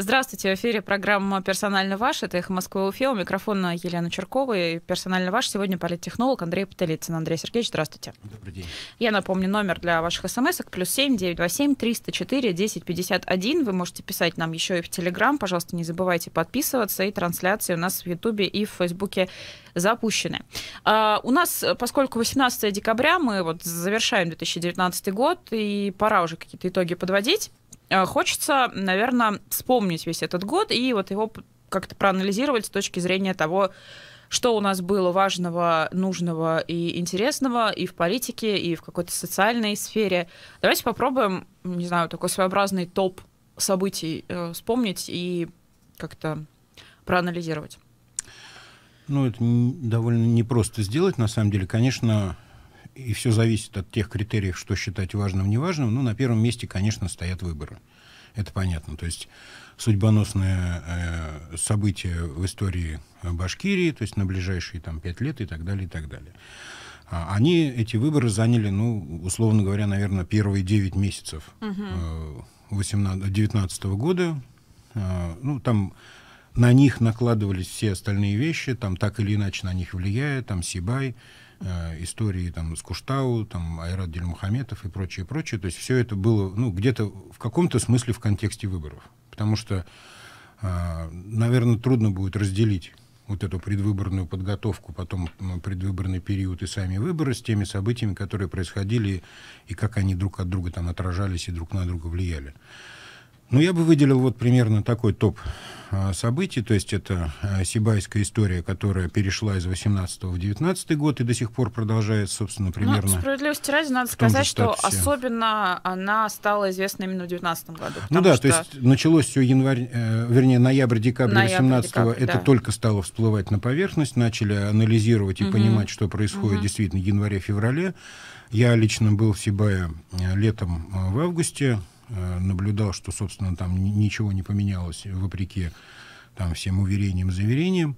Здравствуйте, в эфире программа «Персонально ваш». Это «Эхо Москвы Уфе». У микрофона Елена Черкова. И «Персонально ваш» сегодня политтехнолог Андрей Потелицын. Андрей Сергеевич, здравствуйте. Добрый день. Я напомню номер для ваших смс плюс семь девять два семь триста четыре десять пятьдесят один. Вы можете писать нам еще и в Телеграм. Пожалуйста, не забывайте подписываться. И трансляции у нас в Ютубе и в Фейсбуке запущены. А, у нас, поскольку 18 декабря, мы вот завершаем 2019 год, и пора уже какие-то итоги подводить. Э, хочется, наверное, вспомнить весь этот год и вот его как-то проанализировать с точки зрения того, что у нас было важного, нужного и интересного и в политике, и в какой-то социальной сфере. Давайте попробуем, не знаю, такой своеобразный топ событий э, вспомнить и как-то проанализировать. Ну, это довольно непросто сделать, на самом деле. Конечно, и все зависит от тех критериев, что считать важным, неважным, ну, на первом месте, конечно, стоят выборы. Это понятно. То есть судьбоносное э, событие в истории Башкирии, то есть на ближайшие там пять лет и так далее, и так далее. А, они, эти выборы заняли, ну, условно говоря, наверное, первые девять месяцев э, 18, 19 года. Э, ну, там на них накладывались все остальные вещи, там так или иначе на них влияет, там Сибай, Э, истории там, с Куштау, там, Айрат Дельмухаметов и прочее, прочее. То есть все это было ну, где-то в каком-то смысле в контексте выборов. Потому что, э, наверное, трудно будет разделить вот эту предвыборную подготовку, потом предвыборный период и сами выборы с теми событиями, которые происходили, и как они друг от друга там отражались и друг на друга влияли. Ну, я бы выделил вот примерно такой топ а, событий, то есть это а, сибайская история, которая перешла из 18 в 19 год и до сих пор продолжает, собственно, ну, примерно... Ну, справедливости ради, надо сказать, что особенно она стала известна именно в 19 году. Ну да, что... то есть началось все январь, э, вернее, ноябрь-декабрь 18 -го, это да. только стало всплывать на поверхность, начали анализировать и угу. понимать, что происходит угу. действительно в январе-феврале. Я лично был в Сибае э, летом э, в августе, Э, наблюдал, что, собственно, там ничего не поменялось, вопреки там, всем уверениям, заверениям.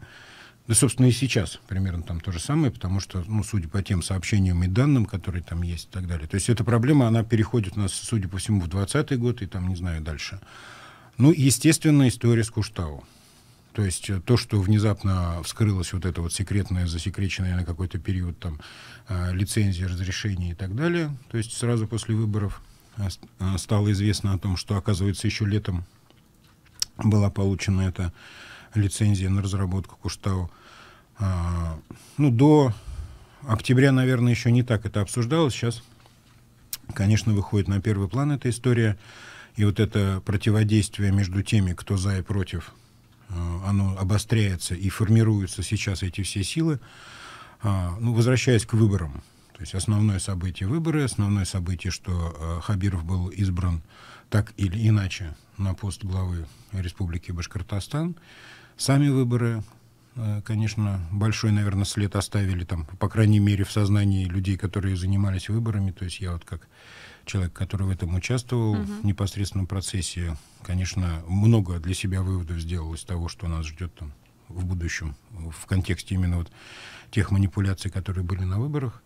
Да, собственно, и сейчас примерно там то же самое, потому что, ну, судя по тем сообщениям и данным, которые там есть и так далее. То есть эта проблема, она переходит у нас, судя по всему, в 2020 год и там, не знаю, дальше. Ну, естественно, история с Куштау. То есть э, то, что внезапно вскрылось вот это вот секретное, засекреченное на какой-то период там э, лицензии, разрешение и так далее, то есть сразу после выборов, Э, стало известно о том, что, оказывается, еще летом была получена эта лицензия на разработку Куштау. А, ну, до октября, наверное, еще не так это обсуждалось. Сейчас, конечно, выходит на первый план эта история. И вот это противодействие между теми, кто за и против, э, оно обостряется и формируются сейчас эти все силы. А, ну, возвращаясь к выборам, то есть основное событие выборы, основное событие, что э, Хабиров был избран так или иначе на пост главы Республики Башкортостан. Сами выборы, э, конечно, большой, наверное, след оставили там, по крайней мере, в сознании людей, которые занимались выборами. То есть я вот как человек, который в этом участвовал угу. в непосредственном процессе, конечно, много для себя выводов сделал из того, что нас ждет там в будущем, в контексте именно вот тех манипуляций, которые были на выборах.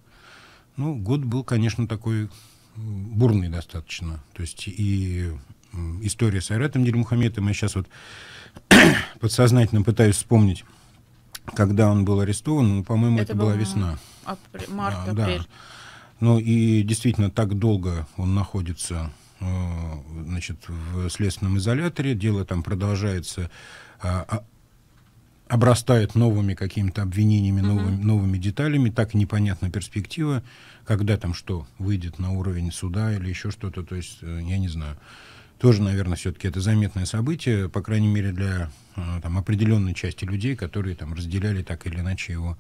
Ну, год был, конечно, такой бурный достаточно. То есть и история с Айратом Дельмухаметом, я сейчас вот подсознательно пытаюсь вспомнить, когда он был арестован, ну, по-моему, это, это была весна. Апрель, март, а, да. апрель. Ну и действительно, так долго он находится э, значит, в следственном изоляторе, дело там продолжается а, а, обрастает новыми какими-то обвинениями, mm-hmm. новыми, деталями, так непонятна перспектива, когда там что выйдет на уровень суда или еще что-то, то есть э, я не знаю. Тоже, наверное, все-таки это заметное событие, по крайней мере, для э, там, определенной части людей, которые там разделяли так или иначе его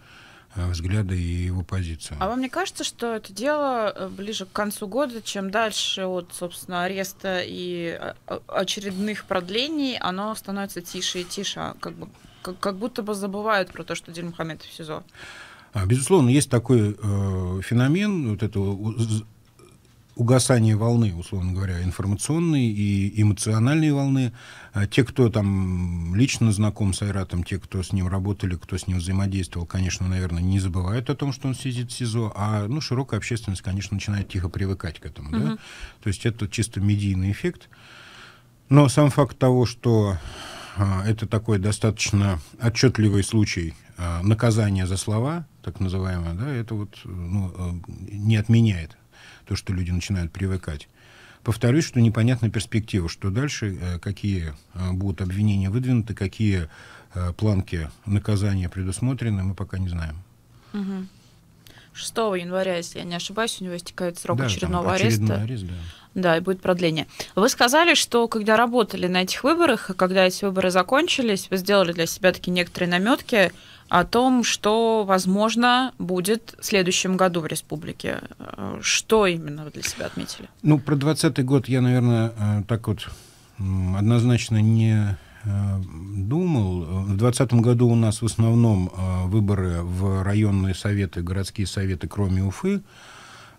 э, взгляды и его позицию. А вам не кажется, что это дело ближе к концу года, чем дальше от, собственно, ареста и очередных продлений, оно становится тише и тише, а как бы как, как будто бы забывают про то, что Дильмухаметов в СИЗО. А, безусловно, есть такой э, феномен вот это угасание волны, условно говоря, информационной и эмоциональной волны. А, те, кто там лично знаком с Айратом, те, кто с ним работали, кто с ним взаимодействовал, конечно, наверное, не забывают о том, что он сидит в СИЗО, а ну, широкая общественность, конечно, начинает тихо привыкать к этому. Uh-huh. Да? То есть это чисто медийный эффект. Но сам факт того, что а, это такой достаточно отчетливый случай а, наказания за слова, так называемое, да, это вот э, ну, э, не отменяет то, что люди начинают привыкать. Повторюсь, что непонятна перспектива, что дальше, э, какие будут обвинения выдвинуты, какие планки наказания предусмотрены, мы пока не знаем. Угу. 6 января, если я не ошибаюсь, у него истекает срок да, очередного ареста. Арест, да. Да, и будет продление. Вы сказали, что когда работали на этих выборах, и когда эти выборы закончились, вы сделали для себя такие некоторые наметки о том, что, возможно, будет в следующем году в республике. Э, что именно вы для себя отметили? Ну, про 2020 год я, наверное, э, так вот однозначно не э, думал. В 2020 году у нас в основном выборы в районные советы, городские советы, кроме Уфы.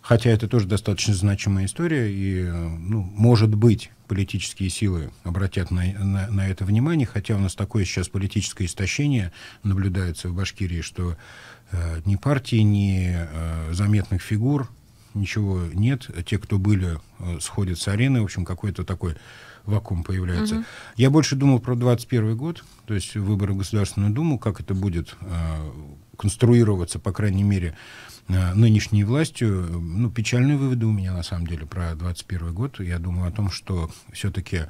Хотя это тоже достаточно значимая история, и, ну, может быть, политические силы обратят на, на, на это внимание, хотя у нас такое сейчас политическое истощение наблюдается в Башкирии, что э, ни партии, ни э, заметных фигур ничего нет. Те, кто были, э, сходят с арены. В общем, какой-то такой вакуум появляется. Угу. Я больше думал про 21 год, то есть выборы в Государственную Думу, как это будет э, конструироваться, по крайней мере, э, нынешней властью. Ну, печальные выводы у меня, на самом деле, про 2021 год. Я думаю о том, что все-таки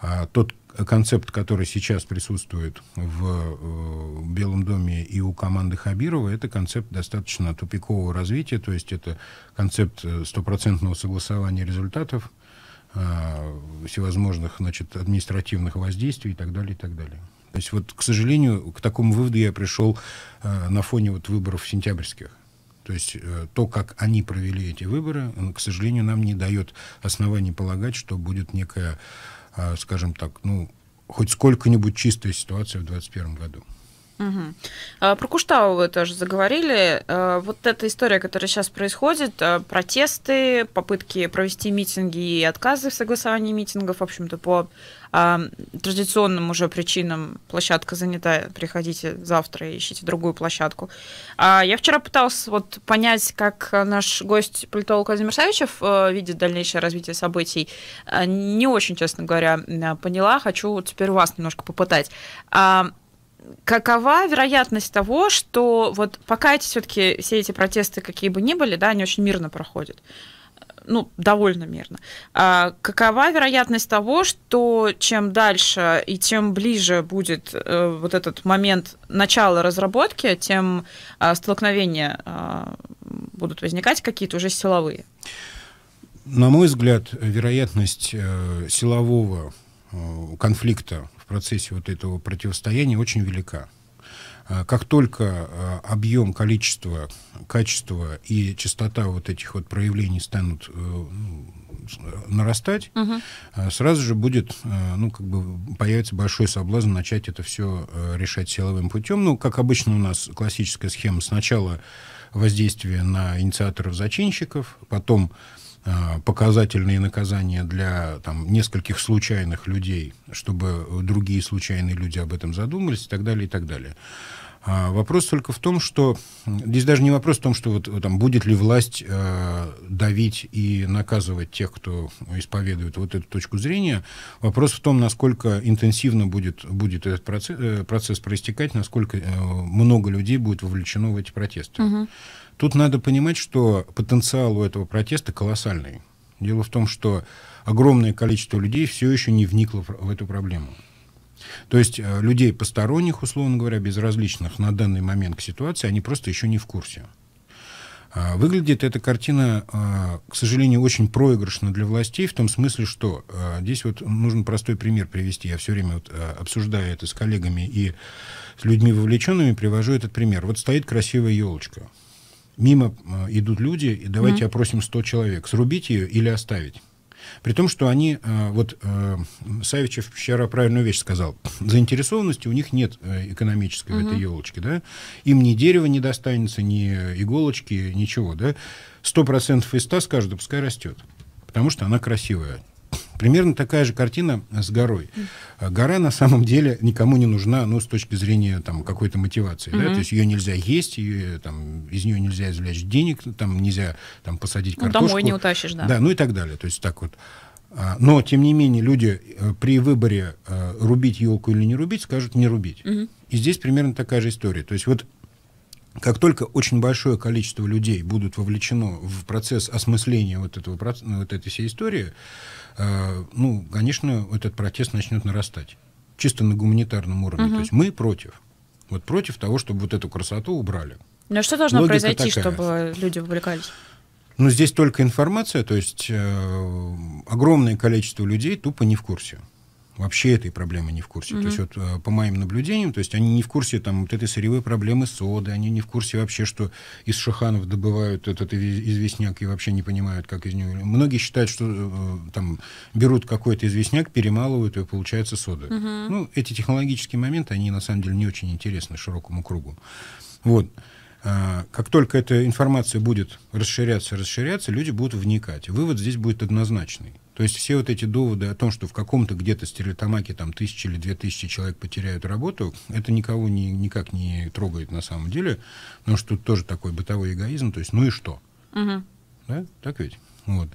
а, тот концепт, который сейчас присутствует в э, Белом доме и у команды Хабирова, это концепт достаточно тупикового развития, то есть это концепт э, стопроцентного согласования результатов, э, всевозможных значит, административных воздействий и так далее, и так далее. То есть вот, к сожалению, к такому выводу я пришел э, на фоне вот выборов сентябрьских. То есть э, то, как они провели эти выборы, он, к сожалению, нам не дает оснований полагать, что будет некая, э, скажем так, ну, хоть сколько-нибудь чистая ситуация в 2021 году. Угу. Про Куштау вы тоже заговорили. Э, вот эта история, которая сейчас происходит, э, протесты, попытки провести митинги и отказы в согласовании митингов, в общем-то, по а, традиционным уже причинам площадка занята, приходите завтра и ищите другую площадку. А Я вчера пыталась вот понять, как э, наш гость, политолог Владимир Савичев, э, видит дальнейшее развитие событий. Э, не очень, честно говоря, поняла. Хочу вот теперь вас немножко попытать а, какова вероятность того, что вот пока эти все-таки все эти протесты, какие бы ни были, да, они очень мирно проходят ну, довольно мирно. А какова вероятность того, что чем дальше и тем ближе будет э, вот этот момент начала разработки, тем э, столкновения э, будут возникать какие-то уже силовые? На мой взгляд, вероятность э, силового э, конфликта в процессе вот этого противостояния очень велика. А, как только а, объем, количество, качество и частота вот этих вот проявлений станут э, ну, нарастать, угу. сразу же будет, ну, как бы появится большой соблазн начать это все э, решать силовым путем. Ну, как обычно у нас классическая схема. Сначала воздействие на инициаторов-зачинщиков, потом Э, показательные наказания для там, нескольких случайных людей, чтобы другие случайные люди об этом задумались и так далее, и так далее. А вопрос только в том, что здесь даже не вопрос в том, что вот, там, будет ли власть э, давить и наказывать тех, кто исповедует вот эту точку зрения. Вопрос в том, насколько интенсивно будет, будет этот процесс, э, процесс проистекать, насколько э, много людей будет вовлечено в эти протесты. Угу. Тут надо понимать, что потенциал у этого протеста колоссальный. Дело в том, что огромное количество людей все еще не вникло в эту проблему. То есть э, людей посторонних, условно говоря, безразличных на данный момент к ситуации, они просто еще не в курсе. А, выглядит эта картина, э, к сожалению, очень проигрышно для властей, в том смысле, что э, здесь вот нужен простой пример привести. Я все время вот обсуждаю это с коллегами и с людьми вовлеченными, привожу этот пример. Вот стоит красивая елочка – мимо э, идут люди, и давайте mm-hmm. опросим 100 человек, срубить ее или оставить. При том, что они, э, вот э, Савичев вчера правильную вещь сказал, заинтересованности у них нет экономической угу. в этой елочке, да, им ни дерева не достанется, ни иголочки, ничего, да, 100% из 100 скажут, пускай растет, потому что она красивая, Примерно такая же картина с горой. Э, гора на самом деле никому не нужна, ну, с точки зрения там какой-то мотивации, mm-hmm. да, то есть ее нельзя есть, ее, там, из нее нельзя извлечь денег, там нельзя там посадить картошку. Ну, домой не утащишь, да. Да, ну и так далее, то есть так вот. А, но, тем не менее, люди э, при выборе э, рубить елку или не рубить, скажут не рубить. Угу. И здесь примерно такая же история. То есть вот как только очень большое количество людей будут вовлечено в процесс осмысления вот, этого, вот этой всей истории, э, ну, конечно, этот протест начнет нарастать. Чисто на гуманитарном уровне. Угу. То есть мы против. Вот против того, чтобы вот эту красоту убрали. Но что должно Логика произойти, такая. чтобы люди вовлекались? Ну, здесь только информация, то есть э, огромное количество людей тупо не в курсе вообще этой проблемы не в курсе. Mm-hmm. То есть вот э, по моим наблюдениям, то есть они не в курсе там вот этой сырьевой проблемы соды, они не в курсе вообще, что из шаханов добывают этот известняк и вообще не понимают, как из него. Многие считают, что э, э, там берут какой-то известняк, перемалывают и получается сода. Mm-hmm. Ну эти технологические моменты, они на самом деле не очень интересны широкому кругу. Вот. А, как только эта информация будет расширяться, расширяться, люди будут вникать. Вывод здесь будет однозначный. То есть все вот эти доводы о том, что в каком-то где-то стерлитамаке там тысячи или две тысячи человек потеряют работу, это никого не, никак не трогает на самом деле, потому что тут тоже такой бытовой эгоизм, то есть ну и что? Угу. Да? Так ведь? Вот.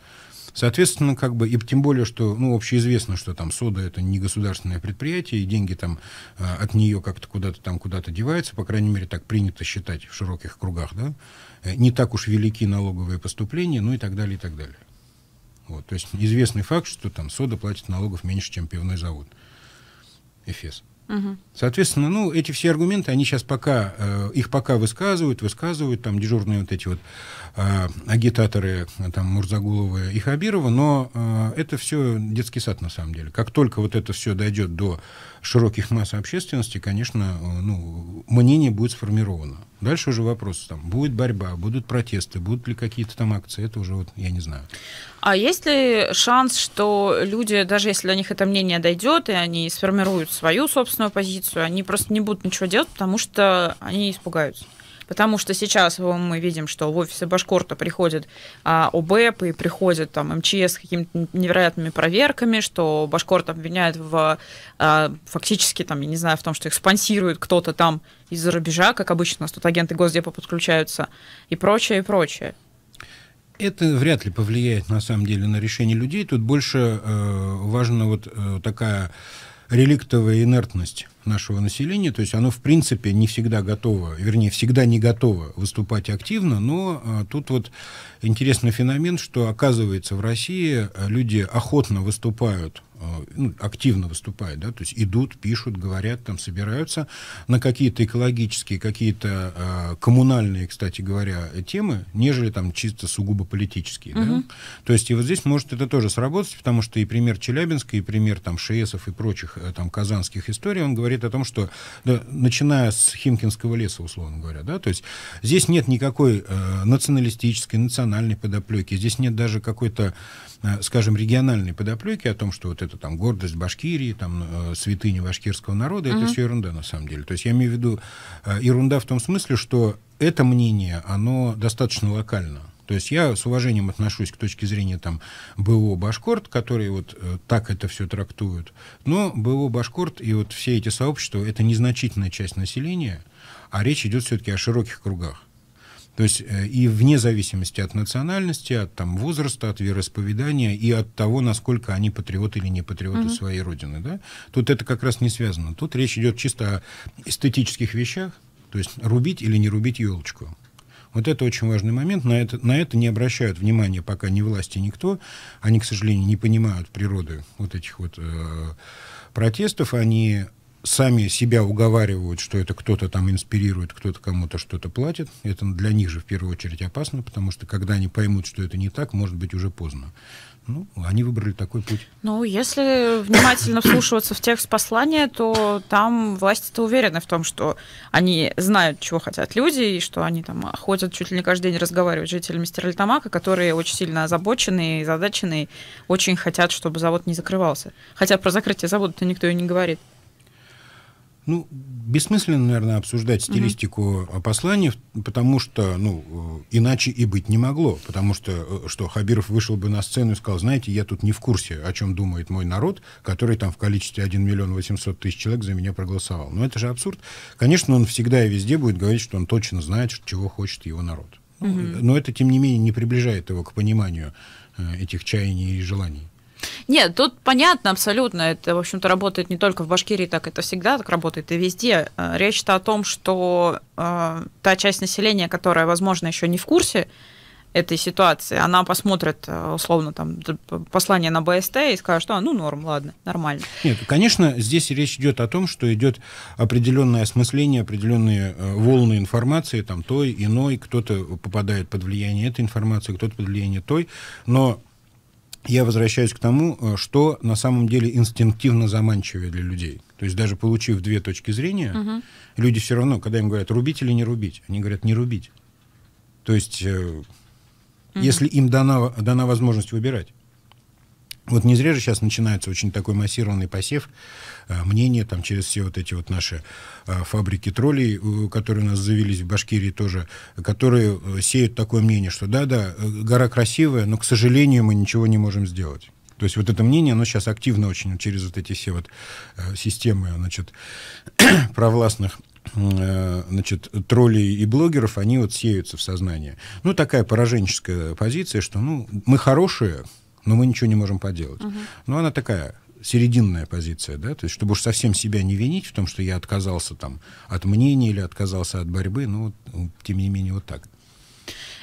Соответственно, как бы, и тем более, что, ну, общеизвестно, что там сода — это не государственное предприятие, и деньги там э, от нее как-то куда-то там куда-то деваются, по крайней мере, так принято считать в широких кругах, да, э, не так уж велики налоговые поступления, ну и так далее, и так далее. Вот, то есть известный факт, что там сода платит налогов меньше, чем пивной завод. Эфес. Угу. Соответственно, ну, эти все аргументы, они сейчас пока, э, их пока высказывают, высказывают там дежурные вот эти вот э, агитаторы, там, Мурзагулова и Хабирова, но э, это все детский сад на самом деле. Как только вот это все дойдет до широких масс общественности, конечно, э, ну, мнение будет сформировано. Дальше уже вопрос, там, будет борьба, будут протесты, будут ли какие-то там акции, это уже вот я не знаю. А есть ли шанс, что люди, даже если до них это мнение дойдет, и они сформируют свою собственную позицию, они просто не будут ничего делать, потому что они испугаются? Потому что сейчас мы видим, что в офисы Башкорта приходит а, ОБЭП и приходит там МЧС с какими-то невероятными проверками, что Башкорт обвиняет в а, фактически там, я не знаю, в том, что их спонсирует кто-то там из-за рубежа, как обычно у нас тут агенты Госдепа подключаются и прочее, и прочее это вряд ли повлияет на самом деле на решение людей. Тут больше э, важна вот э, такая реликтовая инертность нашего населения. То есть оно, в принципе, не всегда готово, вернее, всегда не готово выступать активно, но а, тут вот интересный феномен, что, оказывается, в России э, люди охотно выступают а, ну, активно выступают, да, то есть идут, пишут, говорят, там собираются на какие-то экологические, какие-то э, коммунальные, кстати говоря, темы, нежели там чисто сугубо политические. Угу. Да? То есть и вот здесь может это тоже сработать, потому что и пример Челябинска, и пример там Шеесов и прочих э, там казанских историй, он говорит о том, что да, начиная с Химкинского леса, условно говоря, да, то есть здесь нет никакой э, националистической, национальной подоплеки, здесь нет даже какой-то Э, скажем, региональной подоплеки о том, что вот это там гордость Башкирии, там э, святыня башкирского народа, mm-hmm. это все ерунда на самом деле. То есть я имею в виду э, ерунда в том смысле, что это мнение, оно достаточно локально. То есть я с уважением отношусь к точке зрения там БО Башкорт, которые вот э, так это все трактуют. Но БО Башкорт и вот все эти сообщества — это незначительная часть населения, а речь идет все-таки о широких кругах. То есть э, и вне зависимости от национальности, от там, возраста, от вероисповедания и от того, насколько они патриоты или не патриоты Mm -hmm. своей родины. Да? Тут это как раз не связано. Тут речь идет чисто о эстетических вещах, то есть рубить или не рубить елочку. Вот это очень важный момент. На это, на это не обращают внимания пока ни власти, никто. Они, к сожалению, не понимают природы вот этих вот э, протестов. Они сами себя уговаривают, что это кто-то там инспирирует, кто-то кому-то что-то платит. Это для них же в первую очередь опасно, потому что когда они поймут, что это не так, может быть уже поздно. Ну, они выбрали такой путь. Ну, если внимательно вслушиваться в текст послания, то там власти-то уверены в том, что они знают, чего хотят люди, и что они там ходят чуть ли не каждый день разговаривать с жителями Стерлитамака, которые очень сильно озабочены и задачены, очень хотят, чтобы завод не закрывался. Хотя про закрытие завода-то никто и не говорит. Ну, бессмысленно, наверное, обсуждать стилистику угу. uh посланий, потому что, ну, э, иначе и быть не могло. Потому что, э, что Хабиров вышел бы на сцену и сказал, знаете, я тут не в курсе, о чем думает мой народ, который там в количестве 1 миллион 800 тысяч человек за меня проголосовал. Ну, это же абсурд. Конечно, он всегда и везде будет говорить, что он точно знает, чего хочет его народ. Угу. uh Но это, тем не менее, не приближает его к пониманию э, этих чаяний и желаний. Нет, тут понятно абсолютно, это, в общем-то, работает не только в Башкирии, так это всегда так работает и везде. Э, речь-то о том, что э, та часть населения, которая, возможно, еще не в курсе этой ситуации, она посмотрит, э, условно, там, послание на БСТ и скажет, что, а, ну, норм, ладно, нормально. Нет, конечно, здесь речь идет о том, что идет определенное осмысление, определенные э, волны информации, там, той, иной, кто-то попадает под влияние этой информации, кто-то под влияние той, но я возвращаюсь к тому, э, что на самом деле инстинктивно заманчивее для людей. То есть даже получив две точки зрения, угу. люди все равно, когда им говорят рубить или не рубить, они говорят не рубить. То есть, угу. если им дана, дана возможность выбирать. Вот не зря же сейчас начинается очень такой массированный посев э, мнения там, через все вот эти вот наши э, фабрики троллей, которые у нас завелись в Башкирии тоже, которые э, сеют такое мнение, что да-да, гора красивая, но, к сожалению, мы ничего не можем сделать. То есть вот это мнение, оно сейчас активно очень через вот эти все вот системы, значит, провластных значит, троллей и блогеров, они вот сеются в сознание. Ну, такая пораженческая позиция, что, ну, мы хорошие, но мы ничего не можем поделать. Угу. Но она такая серединная позиция, да, то есть чтобы уж совсем себя не винить в том, что я отказался там от мнения или отказался от борьбы, ну, ну тем не менее, вот так.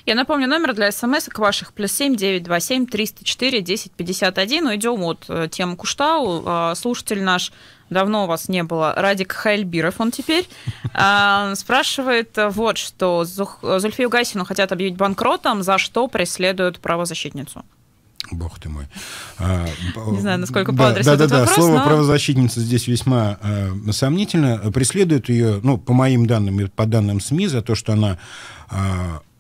Я напомню, номер для смс к ваших плюс семь девять два семь триста четыре десять пятьдесят один. Уйдем от э, темы Куштау. А, слушатель наш давно у вас не было. Радик Хайльбиров он теперь. А, спрашивает э, вот, что Зульфию Гасину хотят объявить банкротом, за что преследуют правозащитницу бог ты мой. А, не знаю, насколько да, да, да, да, вопрос, слово но... правозащитница здесь весьма э, сомнительно. Преследует ее, ну, по моим данным и по данным СМИ, за то, что она э,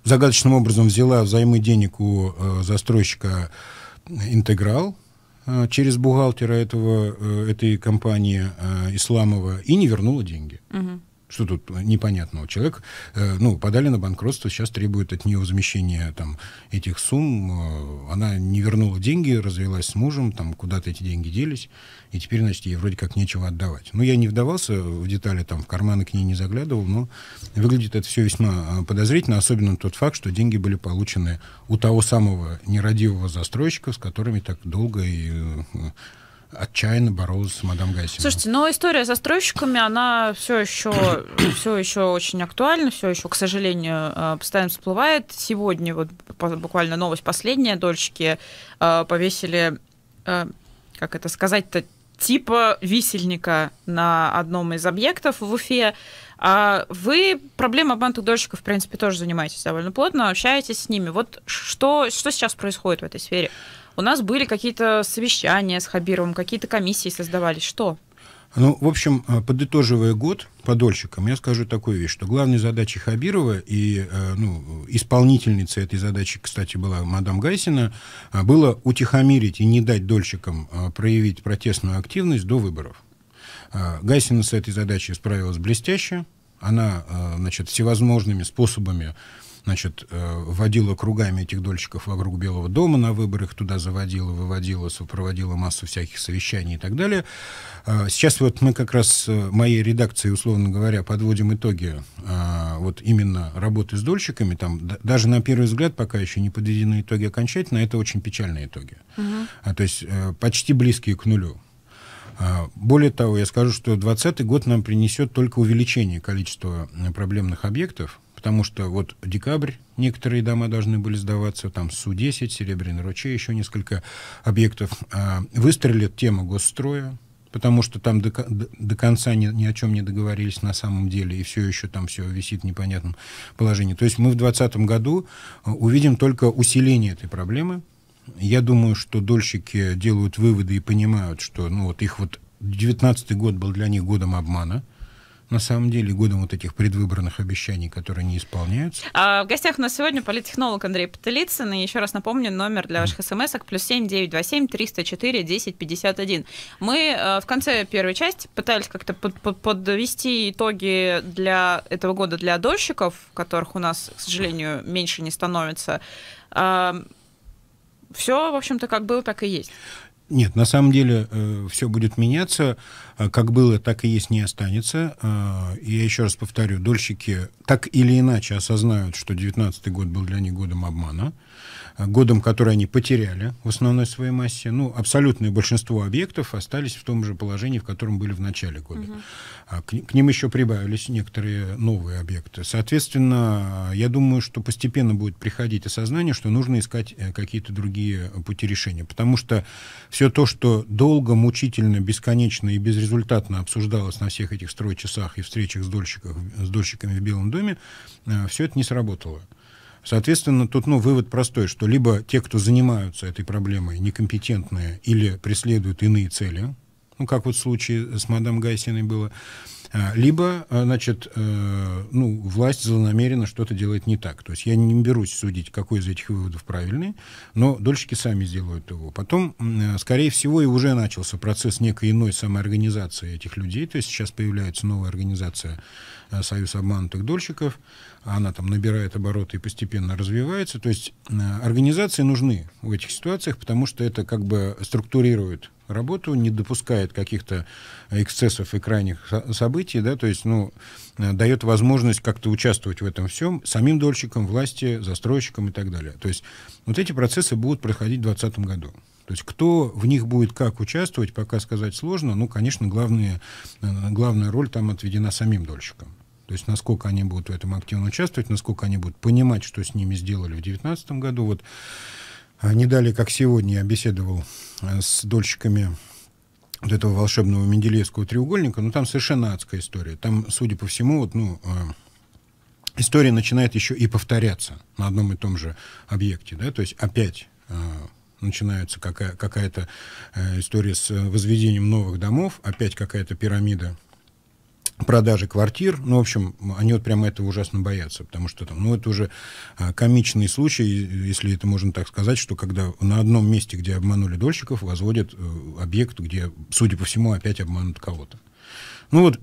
загадочным образом взяла взаймы денег у э, застройщика «Интеграл», э, через бухгалтера этого, э, этой компании э, Исламова и не вернула деньги. Угу. Что тут непонятного? Человек, э, ну, подали на банкротство, сейчас требует от нее возмещения там этих сумм. Э, она не вернула деньги, развелась с мужем, там куда-то эти деньги делись, и теперь, значит, ей вроде как нечего отдавать. Ну, я не вдавался в детали, там, в карманы к ней не заглядывал, но выглядит это все весьма э, подозрительно, особенно тот факт, что деньги были получены у того самого нерадивого застройщика, с которыми так долго и э, отчаянно боролась с мадам Гайсиной. Слушайте, но история с застройщиками, она все еще, все еще очень актуальна, все еще, к сожалению, а, постоянно всплывает. Сегодня вот буквально новость последняя, дольщики а, повесили, а, как это сказать-то, типа висельника на одном из объектов в Уфе. А вы проблема обманутых дольщиков, в принципе, тоже занимаетесь довольно плотно, общаетесь с ними. Вот что, что сейчас происходит в этой сфере? У нас были какие-то совещания с Хабировым, какие-то комиссии создавались. Что? Ну, в общем, э, подытоживая год подольщикам, я скажу такую вещь, что главной задачей Хабирова и э, ну, исполнительницей этой задачи, кстати, была мадам Гайсина, э, было утихомирить и не дать дольщикам проявить протестную активность до выборов. Гайсина с этой задачей справилась блестяще. Она, значит, всевозможными способами значит, э, водила кругами этих дольщиков вокруг Белого дома, на выборах туда заводила, выводила, проводила массу всяких совещаний и так далее. Э, сейчас вот мы как раз э, моей редакции, условно говоря, подводим итоги вот именно работы с дольщиками. Там даже на первый взгляд пока еще не подведены итоги окончательно, это очень печальные итоги. Угу. То есть почти близкие к нулю. Более того, я скажу, что 2020 год нам принесет только увеличение количества проблемных объектов, потому что вот декабрь некоторые дома должны были сдаваться, там Су-10, Серебряный ручей, еще несколько объектов. А, выстрелит тема госстроя, потому что там до, до, до конца ни, ни о чем не договорились на самом деле, и все еще там все висит в непонятном положении. То есть мы в 2020 году а, увидим только усиление этой проблемы. Я думаю, что дольщики делают выводы и понимают, что ну, вот их вот 2019 год был для них годом обмана, на самом деле годом вот этих предвыборных обещаний, которые не исполняются. А, в гостях у нас сегодня политтехнолог Андрей Пателицын. И еще раз напомню, номер для ваших смс плюс 7 927 304 10 51. Мы э, в конце первой части пытались как-то подвести итоги для этого года для дольщиков, которых у нас, к сожалению, меньше не становится. А, все, в общем-то, как было, так и есть. Нет, на самом деле э, все будет меняться. А как было, так и есть, не останется. А, и я еще раз повторю, дольщики так или иначе осознают, что 2019 год был для них годом обмана, а, годом, который они потеряли в основной своей массе. Ну, абсолютное большинство объектов остались в том же положении, в котором были в начале года. Угу. к, к ним еще прибавились некоторые новые объекты. Соответственно, я думаю, что постепенно будет приходить осознание, что нужно искать э, какие-то другие пути решения. Потому что все то, что долго, мучительно, бесконечно и безрезультатно результатно обсуждалось на всех этих стройчасах и встречах с, с дольщиками в Белом доме, э, все это не сработало. Соответственно, тут ну, вывод простой, что либо те, кто занимаются этой проблемой, некомпетентные или преследуют иные цели, ну, как вот в случае с мадам Гайсиной было, а, либо, а, значит, э, ну, власть злонамеренно что-то делает не так. То есть я не берусь судить, какой из этих выводов правильный, но дольщики сами сделают его. Потом, э, скорее всего, и уже начался процесс некой иной самоорганизации этих людей. То есть сейчас появляется новая организация э, «Союз обманутых дольщиков», она там набирает обороты и постепенно развивается. То есть организации нужны в этих ситуациях, потому что это как бы структурирует работу, не допускает каких-то эксцессов и крайних событий, да, то есть, ну, э, дает возможность как-то участвовать в этом всем самим дольщикам, власти, застройщикам и так далее. То есть вот эти процессы будут проходить в 2020 году. То есть кто в них будет как участвовать, пока сказать сложно. Ну, конечно, главные, э, главная роль там отведена самим дольщикам. То есть насколько они будут в этом активно участвовать, насколько они будут понимать, что с ними сделали в 2019 году. Вот не далее, как сегодня, я беседовал э, с дольщиками вот этого волшебного Менделеевского треугольника, но там совершенно адская история. Там, судя по всему, вот, ну, э, история начинает еще и повторяться на одном и том же объекте. Да? То есть опять э, начинается какая- какая-то история с возведением новых домов, опять какая-то пирамида продажи квартир. Ну, в общем, они вот прямо этого ужасно боятся, потому что там, ну, это уже а, комичный случай, если это можно так сказать, что когда на одном месте, где обманули дольщиков, возводят э, объект, где, судя по всему, опять обманут кого-то. Ну вот,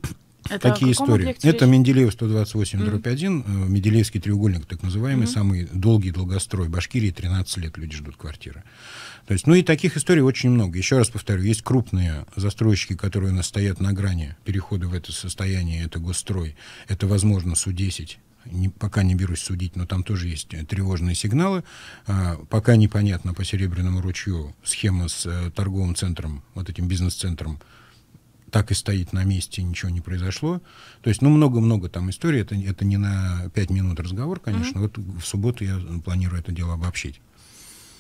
это Такие истории. Это Менделеев 128 mm. дробь 1, э, Менделеевский треугольник, так называемый, mm. самый долгий долгострой. Башкирии 13 лет люди ждут квартиры. То есть, ну и таких историй очень много. Еще раз повторю, есть крупные застройщики, которые у нас стоят на грани перехода в это состояние, это госстрой. Это, возможно, Су-10, не, пока не берусь судить, но там тоже есть тревожные сигналы. А, пока непонятно по Серебряному ручью схема с а, торговым центром, вот этим бизнес-центром так и стоит на месте, ничего не произошло. То есть, ну, много-много там историй. Это, это не на пять минут разговор, конечно. Mm-hmm. Вот в субботу я планирую это дело обобщить.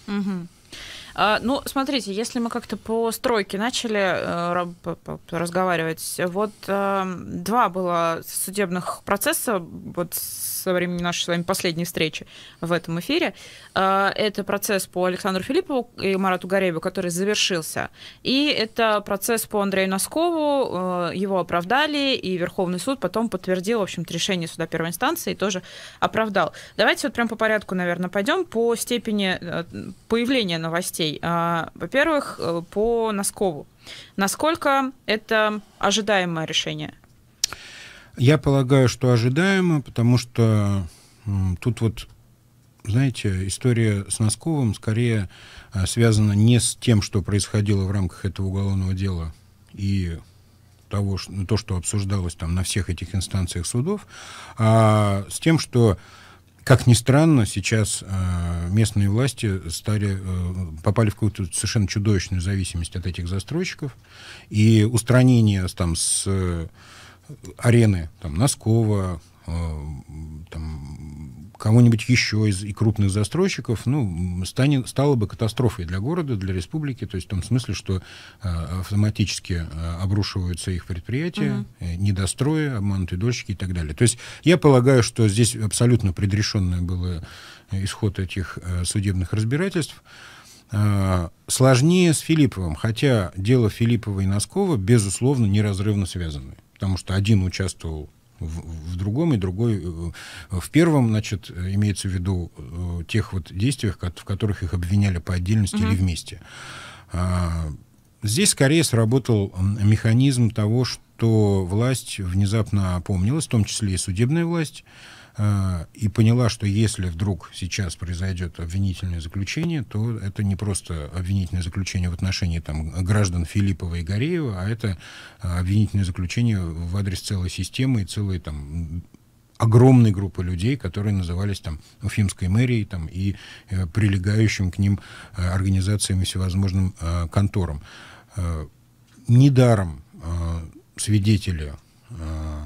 Mm-hmm. А, ну, смотрите, если мы как-то по стройке начали э, разговаривать, вот э, два было судебных процесса вот со времени нашей с вами последней встречи в этом эфире. Э, это процесс по Александру Филиппову и Марату Гарееву, который завершился. И это процесс по Андрею Носкову. Его оправдали, и Верховный суд потом подтвердил, в общем-то, решение суда первой инстанции и тоже оправдал. Давайте вот прям по порядку, наверное, пойдем по степени появления новостей. А, во-первых, э, по Носкову. Насколько это ожидаемое решение? Я полагаю, что ожидаемо, потому что тут вот, знаете, история с Носковым скорее а, связана не с тем, что происходило в рамках этого уголовного дела и того, что, ну, то, что обсуждалось там на всех этих инстанциях судов, а с тем, что как ни странно, сейчас э, местные власти стали, э, попали в какую-то совершенно чудовищную зависимость от этих застройщиков, и устранение там, с э, арены там, Носкова, э, там, кого-нибудь еще из и крупных застройщиков, ну, станет, стало бы катастрофой для города, для республики, то есть в том смысле, что э, автоматически э, обрушиваются их предприятия, угу. недострои, обманутые дольщики и так далее. То есть я полагаю, что здесь абсолютно предрешенное было э, исход этих э, судебных разбирательств. Э, сложнее с Филипповым, хотя дело Филиппова и Носкова, безусловно, неразрывно связаны, потому что один участвовал в, другом и другой. Э, в первом, значит, имеется в виду э, тех вот действиях, в которых их обвиняли по отдельности угу. или вместе. А, здесь скорее сработал механизм того, что власть внезапно опомнилась, в том числе и судебная власть, Э, и поняла, что если вдруг сейчас произойдет обвинительное заключение, то это не просто обвинительное заключение в отношении там, граждан Филиппова и Гореева, а это э, обвинительное заключение в адрес целой системы и целой там, огромной группы людей, которые назывались там Уфимской мэрией там, и э, прилегающим к ним э, организациям и всевозможным э, конторам. Э, недаром э, свидетели э,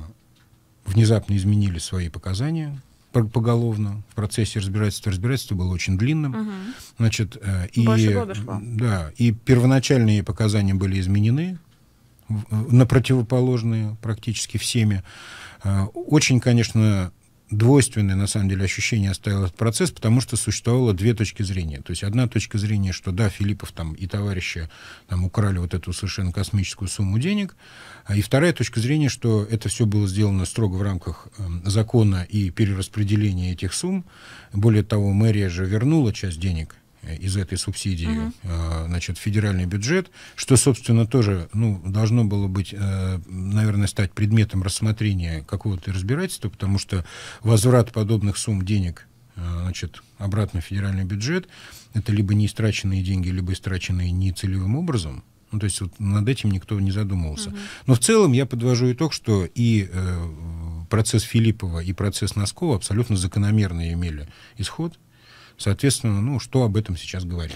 внезапно изменили свои показания поголовно в процессе разбирательства. Разбирательство было очень длинным. Угу. Значит, э, и, Да, и первоначальные показания были изменены на противоположные практически всеми. Э, очень, конечно, двойственное, на самом деле, ощущение оставил этот процесс, потому что существовало две точки зрения. То есть одна точка зрения, что да, Филиппов там и товарищи там украли вот эту совершенно космическую сумму денег, а, и вторая точка зрения, что это все было сделано строго в рамках э, закона и перераспределения этих сумм. Более того, мэрия же вернула часть денег из этой субсидии угу. Uh-huh. значит, федеральный бюджет, что, собственно, тоже ну, должно было быть, э, наверное, стать предметом рассмотрения какого-то разбирательства, потому что возврат подобных сумм денег э, значит, обратно в федеральный бюджет это либо неистраченные деньги, либо истраченные нецелевым образом. Ну, то есть вот над этим никто не задумывался. Угу. uh Но в целом я подвожу итог, что и э, процесс Филиппова, и процесс Носкова абсолютно закономерно имели исход. Соответственно, ну, что об этом сейчас говорить?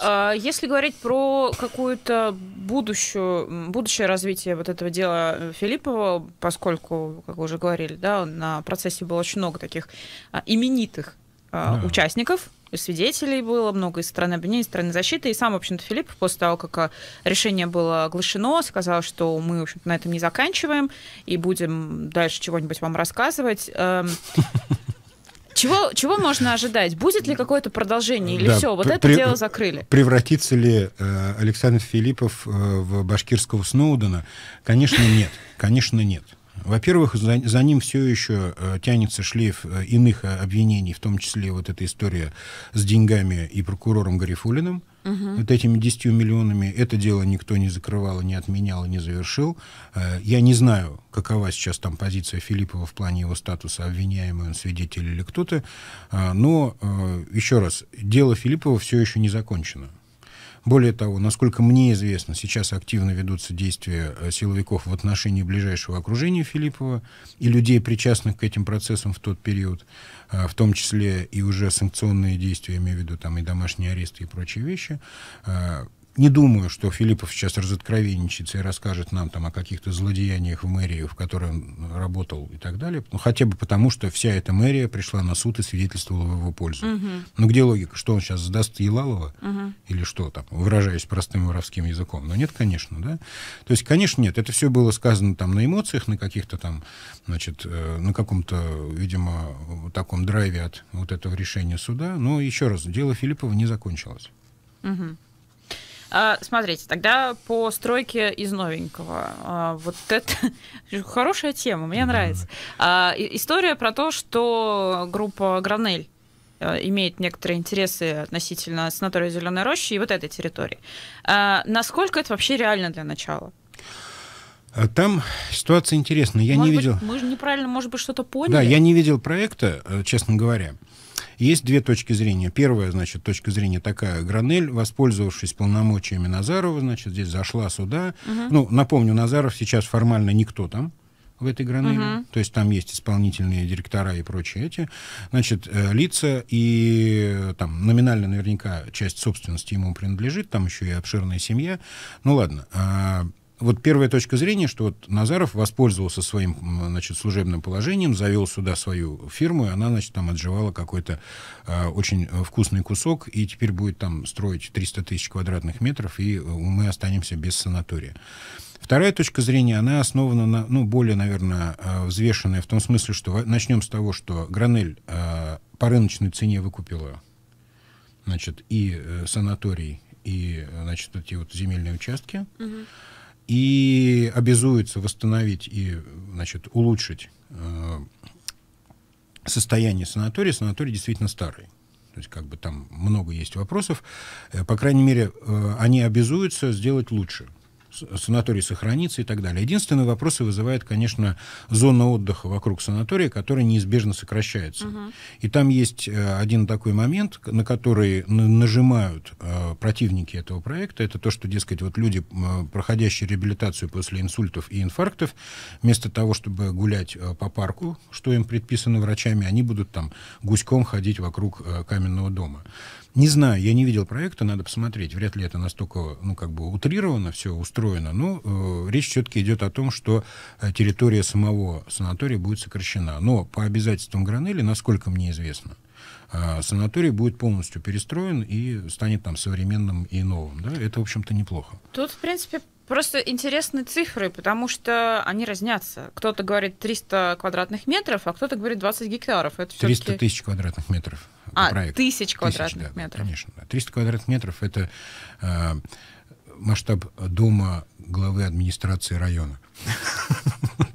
А, если говорить про какую-то будущую, будущее развитие вот этого дела э, Филиппова, поскольку, как вы уже говорили, да, на процессе было очень много таких а, именитых а, да. участников, свидетелей было, много из стороны обвинения, из стороны защиты. И сам, в общем-то, Филипп после того, как а, решение было оглашено, сказал, что мы, в общем-то, на этом не заканчиваем и будем дальше чего-нибудь вам рассказывать. Эм, Чего, чего можно ожидать? Будет ли какое-то продолжение или да, все? Вот это дело закрыли. Превратится ли э, Александр Филиппов э, в башкирского Сноудена? Конечно, нет. Конечно, нет. Во-первых, за, за ним все еще э, тянется шлейф э, иных э, обвинений, в том числе вот эта история с деньгами и прокурором Гарифулиным. Угу. Вот этими 10 миллионами это дело никто не закрывал, не отменял, не завершил. Э, я не знаю, какова сейчас там позиция Филиппова в плане его статуса, обвиняемый он свидетель или кто-то. Э, но, еще раз, дело Филиппова все еще не закончено. Более того, насколько мне известно, сейчас активно ведутся действия э, силовиков в отношении ближайшего окружения Филиппова и людей, причастных к этим процессам в тот период, э, в том числе и уже санкционные действия, я имею в виду там и домашние аресты и прочие вещи. Э, не думаю, что Филиппов сейчас разоткровенничается и расскажет нам там о каких-то злодеяниях в мэрии, в которой он работал и так далее. Ну, хотя бы потому, что вся эта мэрия пришла на суд и свидетельствовала в его пользу. Угу. Ну, где логика? Что он сейчас сдаст Елалова? Угу. Или что там? Выражаясь простым воровским языком. Но ну, нет, конечно, да? То есть, конечно, нет. Это все было сказано там на эмоциях, на каких-то там, значит, э, на каком-то, видимо, таком драйве от вот этого решения суда. Но еще раз, дело Филиппова не закончилось. Угу. А, смотрите, тогда по стройке из новенького. А, вот это хорошая тема, мне нравится. А, история про то, что группа Гранель э, имеет некоторые интересы относительно санатория Зеленой Рощи и вот этой территории. Насколько это вообще реально для начала? Там ситуация интересная. Я может не быть, видел. Мы же неправильно, может быть, что-то поняли. Да, я не видел проекта, э, честно говоря. Есть две точки зрения. Первая, значит, точка зрения такая. Гранель, воспользовавшись полномочиями Назарова, значит, здесь зашла сюда. Угу. Ну, напомню, Назаров сейчас формально никто там в этой гранели. Угу. То есть там есть исполнительные директора и прочие эти. Значит, э, лица и э, там номинально наверняка часть собственности ему принадлежит, там еще и обширная семья. Ну ладно. А, вот первая точка зрения, что вот Назаров воспользовался своим значит, служебным положением, завел сюда свою фирму, и она, значит, там отживала какой-то э, очень э, вкусный кусок, и теперь будет там строить 300 тысяч квадратных метров, и э, мы останемся без санатория. Вторая точка зрения, она основана на, ну, более, наверное, э, взвешенная в том смысле, что начнем с того, что Гранель э, по рыночной цене выкупила значит, и э, санаторий, и, значит, эти вот земельные участки. Угу и обязуется восстановить и значит, улучшить э, состояние санатория. Санаторий действительно старый. То есть как бы там много есть вопросов. Э, по крайней мере, э, они обязуются сделать лучше санаторий сохранится и так далее. Единственные вопросы вызывает, конечно, зона отдыха вокруг санатория, которая неизбежно сокращается. Угу. И там есть э, один такой момент, на который нажимают э, противники этого проекта. Это то, что, дескать, вот люди, э, проходящие реабилитацию после инсультов и инфарктов, вместо того, чтобы гулять по парку, что им предписано врачами, они будут там гуськом ходить вокруг каменного дома. Не знаю, я не видел проекта, надо посмотреть. Вряд ли это настолько, ну, как бы утрировано все устроено, но ну, э, речь все-таки идет о том, что э, территория самого санатория будет сокращена. Но по обязательствам Гранели, насколько мне известно, э, санаторий будет полностью перестроен и станет там современным и новым. Да? Это, в общем-то, неплохо. Тут, в принципе, Просто интересны цифры, потому что они разнятся. Кто-то говорит 300 квадратных метров, а кто-то говорит 20 гектаров. Это 300 тысяч квадратных метров а, проект. тысяч квадратных тысяч, да, метров. Конечно, да. 300 квадратных метров — это э, масштаб дома главы администрации района.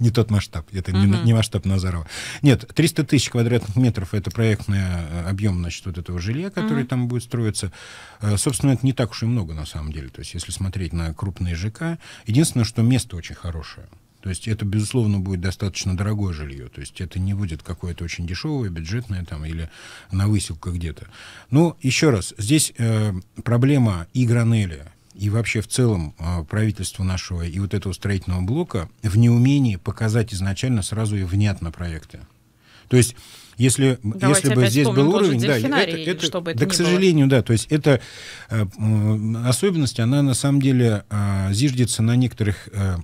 Не тот масштаб, это не, не масштаб Назарова. Нет, 300 тысяч квадратных метров это проектный э, объем, значит, вот этого жилья, который там будет строиться. Э, собственно, это не так уж и много на самом деле. То есть, если смотреть на крупные ЖК, единственное, что место очень хорошее. То есть это, безусловно, будет достаточно дорогое жилье. То есть это не будет какое-то очень дешевое, бюджетное там или на выселка где-то. Но еще раз, здесь э, проблема и Гранеля, и вообще в целом э, правительство нашего и вот этого строительного блока в неумении показать изначально сразу и внятно проекты. То есть если, если бы здесь был уровень, да, это, это, чтобы это да, к сожалению, было. да, то есть это э, особенность, она на самом деле э, зиждется на некоторых э,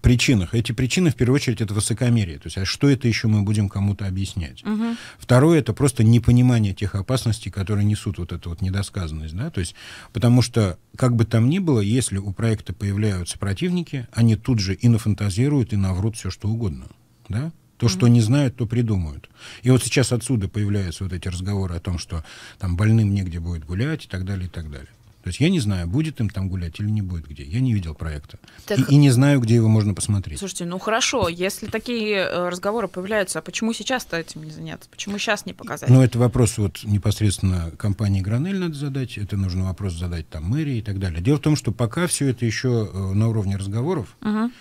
причинах. Эти причины, в первую очередь, это высокомерие. То есть, а что это еще мы будем кому-то объяснять? Угу. Второе, это просто непонимание тех опасностей, которые несут вот эту вот недосказанность. Да? То есть, потому что, как бы там ни было, если у проекта появляются противники, они тут же и нафантазируют, и наврут все, что угодно. Да? То, что не знают, то придумают. И вот сейчас отсюда появляются вот эти разговоры о том, что там больным негде будет гулять и так далее, и так далее. То есть я не знаю, будет им там гулять или не будет где. Я не видел проекта. Так... И, и не знаю, где его можно посмотреть. Слушайте, ну хорошо, если такие э, разговоры появляются, а почему сейчас-то этим не заняться? Почему сейчас не показать? Ну, это вопрос вот непосредственно компании «Гранель» надо задать, это нужно вопрос задать там мэрии и так далее. Дело в том, что пока все это еще э, на уровне разговоров, угу.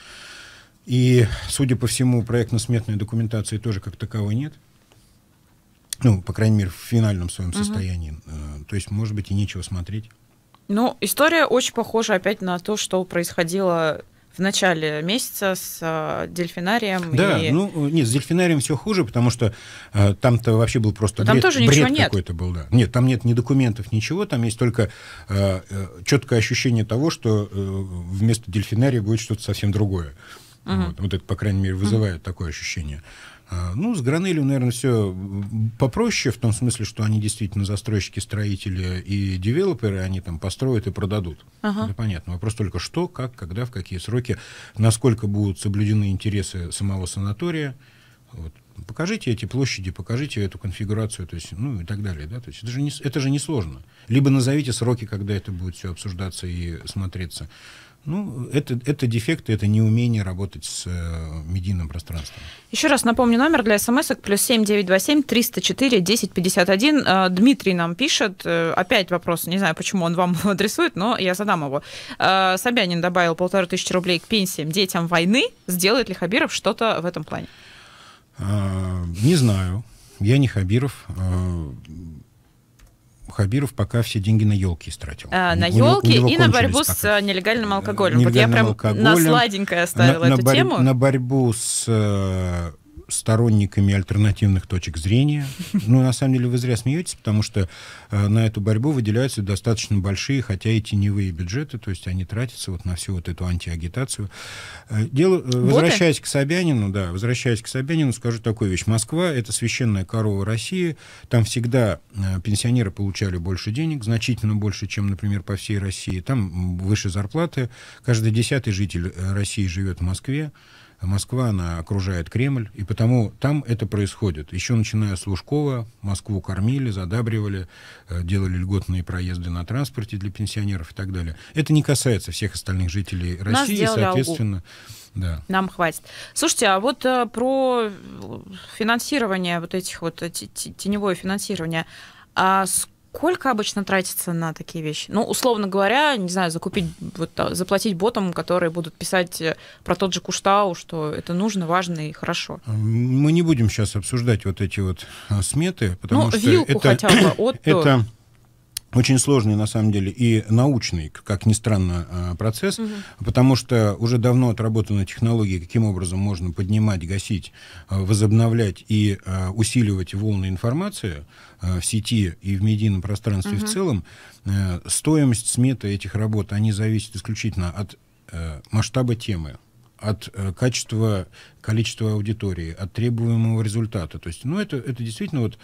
и, судя по всему, проектно-сметной документации тоже как таковой нет ну, по крайней мере, в финальном своем uh-huh. состоянии. Э, то есть, может быть, и нечего смотреть. Ну, история очень похожа опять на то, что происходило в начале месяца с э, дельфинарием. Да, и... ну нет, с дельфинарием все хуже, потому что э, там-то вообще был просто Но бред, тоже бред ничего какой-то был, да. Нет, там нет ни документов, ничего, там есть только а, э, четкое ощущение того, что э, вместо дельфинария будет что-то совсем другое. Угу. Вот, вот это, по крайней мере, вызывает угу. такое ощущение. А, ну, с «Гранелью», наверное, все попроще, в том смысле, что они действительно застройщики, строители и девелоперы, они там построят и продадут. Ага. Это понятно. Вопрос только что, как, когда, в какие сроки, насколько будут соблюдены интересы самого санатория. Вот. Покажите эти площади, покажите эту конфигурацию, то есть, ну и так далее. Да? То есть это, же не, это же не сложно. Либо назовите сроки, когда это будет все обсуждаться и смотреться. Ну, это, это дефекты, это неумение работать с э, медийным пространством. Еще раз напомню номер для смс-ок плюс 7927 304 1051. Дмитрий нам пишет, э, опять вопрос, не знаю, почему он вам адресует, но я задам его. Э, Собянин добавил полторы тысячи рублей к пенсиям детям войны. Сделает ли Хабиров что-то в этом плане? А, не знаю. Я не Хабиров. Э, Хабиров пока все деньги на елки истратил. А, на елки и на борьбу пока. с а, нелегальным алкоголем. Нелегальным вот я прям алкоголем, на сладенькое оставила на, эту на борь- тему. На борьбу с э, сторонниками альтернативных точек зрения. Ну, на самом деле, вы зря смеетесь, потому что э, на эту борьбу выделяются достаточно большие, хотя и теневые бюджеты, то есть они тратятся вот на всю вот эту антиагитацию. Э, дело, э, возвращаясь к Собянину, да, возвращаясь к Собянину, скажу такую вещь. Москва — это священная корова России, там всегда э, пенсионеры получали больше денег, значительно больше, чем, например, по всей России, там выше зарплаты, каждый десятый житель э, России живет в Москве, Москва, она окружает Кремль, и потому там это происходит. Еще начиная с Лужкова, Москву кормили, задабривали, э, делали льготные проезды на транспорте для пенсионеров и так далее. Это не касается всех остальных жителей Нас России, соответственно... Да. Нам хватит. Слушайте, а вот а, про э, финансирование вот этих вот теневое финансирование. А сколько сколько обычно тратится на такие вещи? Ну, условно говоря, не знаю, закупить, вот, а, заплатить ботам, которые будут писать э, про тот же Куштау, что это нужно, важно и хорошо. Мы не будем сейчас обсуждать вот эти вот а, сметы, потому ну, что вилку это, хотя бы от... это очень сложный, на самом деле, и научный, как ни странно, а, процесс, угу. потому что уже давно отработаны технологии, каким образом можно поднимать, гасить, а, возобновлять и а, усиливать волны информации в сети и в медийном пространстве угу. в целом. Стоимость смета этих работ, они зависят исключительно от э, масштаба темы от э, качества, количества аудитории, от требуемого результата. То есть, ну, это, это действительно вот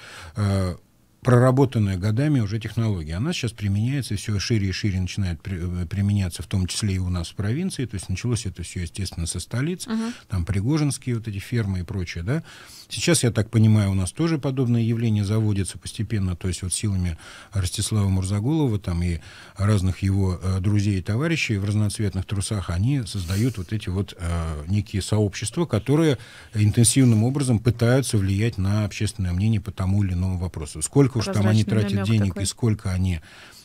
проработанная годами уже технология. Она сейчас применяется, все шире и шире начинает при, э, применяться, в том числе и у нас в провинции. То есть началось это все, естественно, со столиц, uh-huh. там Пригожинские вот эти фермы и прочее, да. Сейчас, я так понимаю, у нас тоже подобное явление заводится постепенно, то есть вот силами Ростислава Мурзагулова там и разных его э, друзей и товарищей в разноцветных трусах, они создают вот эти вот э, некие сообщества, которые интенсивным образом пытаются влиять на общественное мнение по тому или иному вопросу. Сколько уж там они тратят денег такой. и сколько они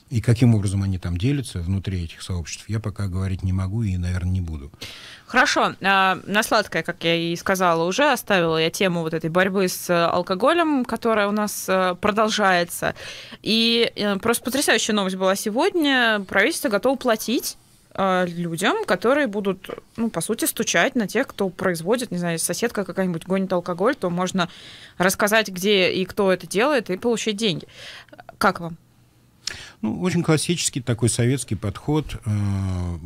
и каким образом они там делятся внутри этих сообществ, я пока говорить не могу и, наверное, не буду. Хорошо. А, на сладкое, как я и сказала уже, оставила я тему вот этой борьбы с э, алкоголем, которая у нас э, продолжается. И э, просто потрясающая новость была сегодня. Правительство готово платить людям, которые будут, ну, по сути, стучать на тех, кто производит, не знаю, соседка какая-нибудь гонит алкоголь, то можно рассказать, где и кто это делает, и получить деньги. Как вам? Ну, очень классический такой советский подход. Э,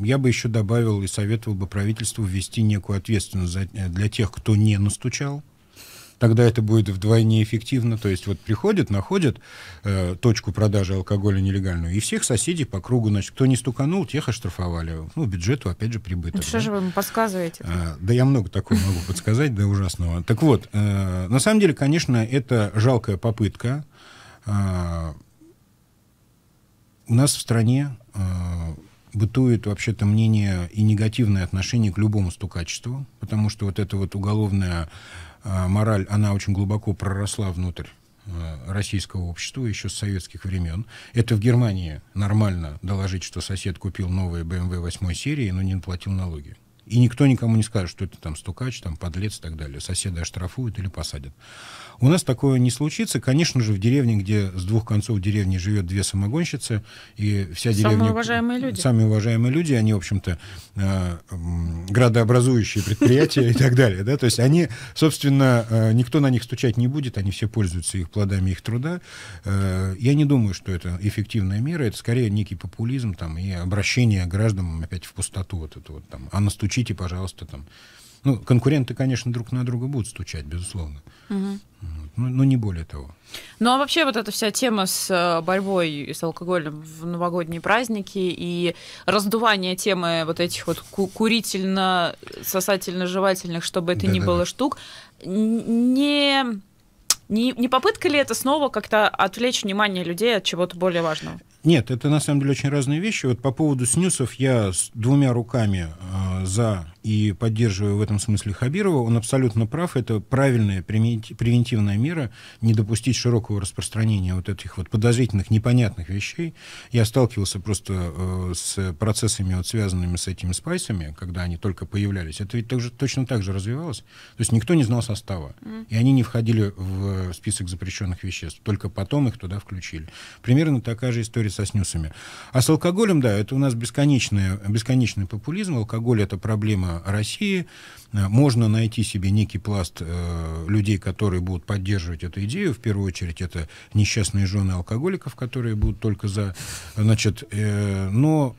я бы еще добавил и советовал бы правительству ввести некую ответственность э, для тех, кто не настучал тогда это будет вдвойне эффективно. То есть вот приходят, находят э, точку продажи алкоголя нелегальную, и всех соседей по кругу, значит, кто не стуканул, тех оштрафовали. Ну, бюджету, опять же, прибыток. Ну, что да? же вы ему подсказываете? А, да я много такого могу подсказать, да ужасного. Так вот, на самом деле, конечно, это жалкая попытка у нас в стране э, бытует вообще-то мнение и негативное отношение к любому стукачеству, потому что вот эта вот уголовная э, мораль, она очень глубоко проросла внутрь э, российского общества еще с советских времен. Это в Германии нормально доложить, что сосед купил новые BMW 8 серии, но не платил налоги. И никто никому не скажет, что это там стукач, там подлец и так далее. Соседа оштрафуют или посадят. У нас такое не случится. Конечно же, в деревне, где с двух концов деревни живет две самогонщицы, и вся деревня... Самые уважаемые люди. Самые уважаемые люди, они, в общем-то, э, градообразующие предприятия и так далее. Да? То есть они, собственно, э, никто на них стучать не будет, они все пользуются их плодами, их труда. Э, я не думаю, что это эффективная мера, это скорее некий популизм там, и обращение гражданам опять в пустоту вот это вот там. А настучить ищите, пожалуйста, там. Ну, конкуренты, конечно, друг на друга будут стучать, безусловно. Угу. Ну, ну, не более того. Ну, а вообще вот эта вся тема с э, борьбой с алкоголем в новогодние праздники и раздувание темы вот этих вот ку- курительно-сосательно-жевательных, чтобы это да, ни да, было да. штук, не... Не, не попытка ли это снова как-то отвлечь внимание людей от чего-то более важного? Нет, это на самом деле очень разные вещи. Вот по поводу снюсов я с двумя руками э, за и поддерживаю в этом смысле Хабирова, он абсолютно прав, это правильная превентивная мера, не допустить широкого распространения вот этих вот подозрительных, непонятных вещей. Я сталкивался просто э, с процессами, вот, связанными с этими спайсами, когда они только появлялись. Это ведь также, точно так же развивалось. То есть никто не знал состава, mm. и они не входили в э, список запрещенных веществ, только потом их туда включили. Примерно такая же история со снюсами. А с алкоголем, да, это у нас бесконечный, бесконечный популизм. Алкоголь — это проблема России, можно найти себе некий пласт э, людей, которые будут поддерживать эту идею. В первую очередь это несчастные жены алкоголиков, которые будут только за... Значит, э, но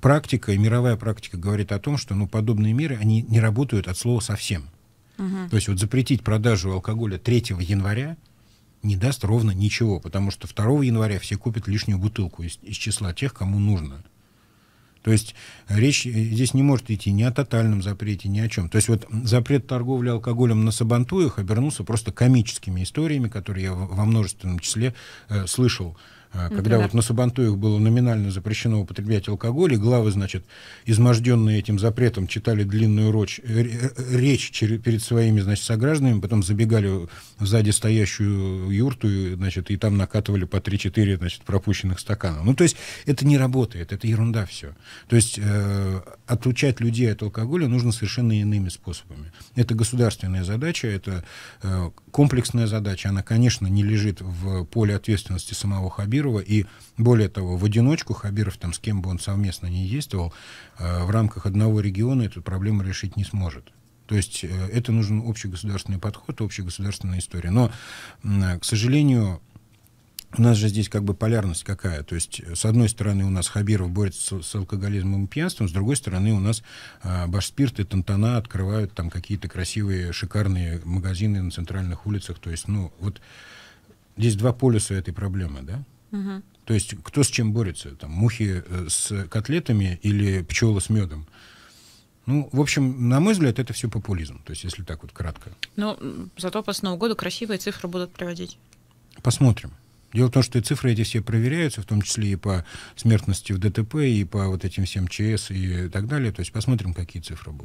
практика, и мировая практика говорит о том, что ну, подобные меры, они не работают от слова совсем. Угу. То есть вот запретить продажу алкоголя 3 января, не даст ровно ничего, потому что 2 января все купят лишнюю бутылку из, из числа тех, кому нужно. То есть речь здесь не может идти ни о тотальном запрете, ни о чем. То есть вот запрет торговли алкоголем на Сабантуях обернулся просто комическими историями, которые я во множественном числе э, слышал а, когда Например? вот на Сабантуях было номинально запрещено употреблять алкоголь, и главы, значит, изможденные этим запретом, читали длинную э, э, речь, речь перед своими, значит, согражданами, потом забегали в сзади стоящую юрту, и, значит, и там накатывали по 3-4, значит, пропущенных стакана. Ну, то есть это не работает, это ерунда все. То есть э, отучать людей от алкоголя нужно совершенно иными способами. Это государственная задача, это э, комплексная задача, она, конечно, не лежит в поле ответственности самого Хабиба, Хабирова. И более того, в одиночку Хабиров, там, с кем бы он совместно не действовал, э, в рамках одного региона эту проблему решить не сможет. То есть э, это нужен общегосударственный подход, общегосударственная история. Но, э, к сожалению, у нас же здесь как бы полярность какая. То есть, с одной стороны, у нас Хабиров борется с, с алкоголизмом и пьянством, с другой стороны, у нас э, Башспирт и Тантана открывают там какие-то красивые, шикарные магазины на центральных улицах. То есть, ну, вот здесь два полюса этой проблемы, да? То есть кто с чем борется? Там, мухи э, с котлетами или пчелы с медом? Ну, в общем, на мой взгляд, это все популизм. То есть, если так вот кратко. Ну, зато после Нового года красивые цифры будут приводить. Посмотрим. Дело в том, что и цифры эти все проверяются, в том числе и по смертности в ДТП, и по вот этим всем ЧС и так далее. То есть посмотрим, какие цифры будут.